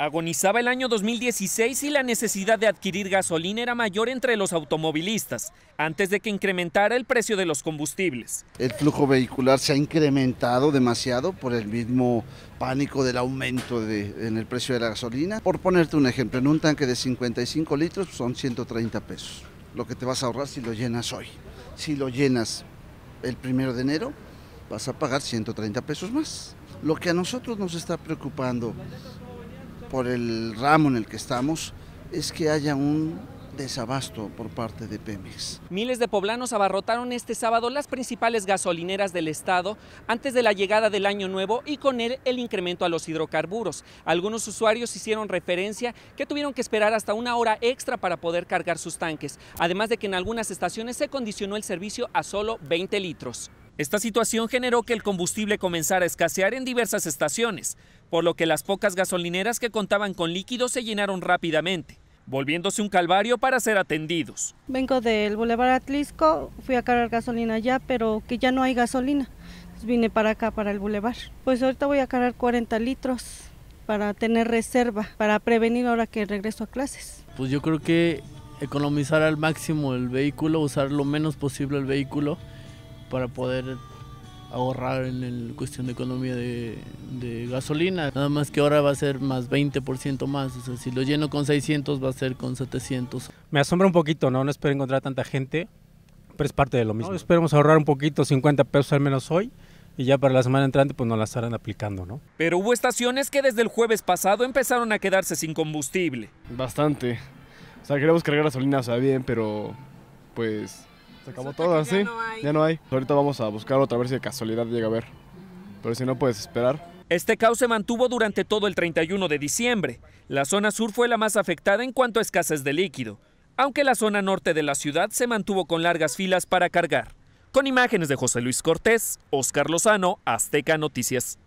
Agonizaba el año 2016 y la necesidad de adquirir gasolina era mayor entre los automovilistas, antes de que incrementara el precio de los combustibles. El flujo vehicular se ha incrementado demasiado por el mismo pánico del aumento en el precio de la gasolina. Por ponerte un ejemplo, en un tanque de 55 litros son 130 pesos, lo que te vas a ahorrar si lo llenas hoy. Si lo llenas el primero de enero, vas a pagar 130 pesos más. Lo que a nosotros nos está preocupando por el ramo en el que estamos, es que haya un desabasto por parte de Pemex. Miles de poblanos abarrotaron este sábado las principales gasolineras del estado antes de la llegada del año nuevo y con él el incremento a los hidrocarburos. Algunos usuarios hicieron referencia que tuvieron que esperar hasta una hora extra para poder cargar sus tanques, además de que en algunas estaciones se condicionó el servicio a solo 20 litros. Esta situación generó que el combustible comenzara a escasear en diversas estaciones, por lo que las pocas gasolineras que contaban con líquido se llenaron rápidamente, volviéndose un calvario para ser atendidos. Vengo del Boulevard Atlisco, fui a cargar gasolina ya pero que ya no hay gasolina. Pues vine para acá, para el Boulevard. Pues ahorita voy a cargar 40 litros para tener reserva, para prevenir ahora que regreso a clases. Pues yo creo que economizar al máximo el vehículo, usar lo menos posible el vehículo para poder ahorrar en la cuestión de economía de, gasolina. Nada más que ahora va a ser más 20% más. O sea, si lo lleno con 600 va a ser con 700. Me asombra un poquito, ¿no? No espero encontrar tanta gente, pero es parte de lo mismo. No, esperemos ahorrar un poquito, 50 pesos al menos hoy. Y ya para la semana entrante pues nos la estarán aplicando, ¿no? Pero hubo estaciones que desde el jueves pasado empezaron a quedarse sin combustible. Bastante. O sea, queremos cargar gasolina, o sea, bien, pero pues se acabó todo, así, Ya no, hay. Ahorita vamos a buscar otra, vez si de casualidad llega a ver. Pero si no, puedes esperar. Este caos se mantuvo durante todo el 31 de diciembre. La zona sur fue la más afectada en cuanto a escasez de líquido, aunque la zona norte de la ciudad se mantuvo con largas filas para cargar. Con imágenes de José Luis Cortés, Oscar Lozano, Azteca Noticias.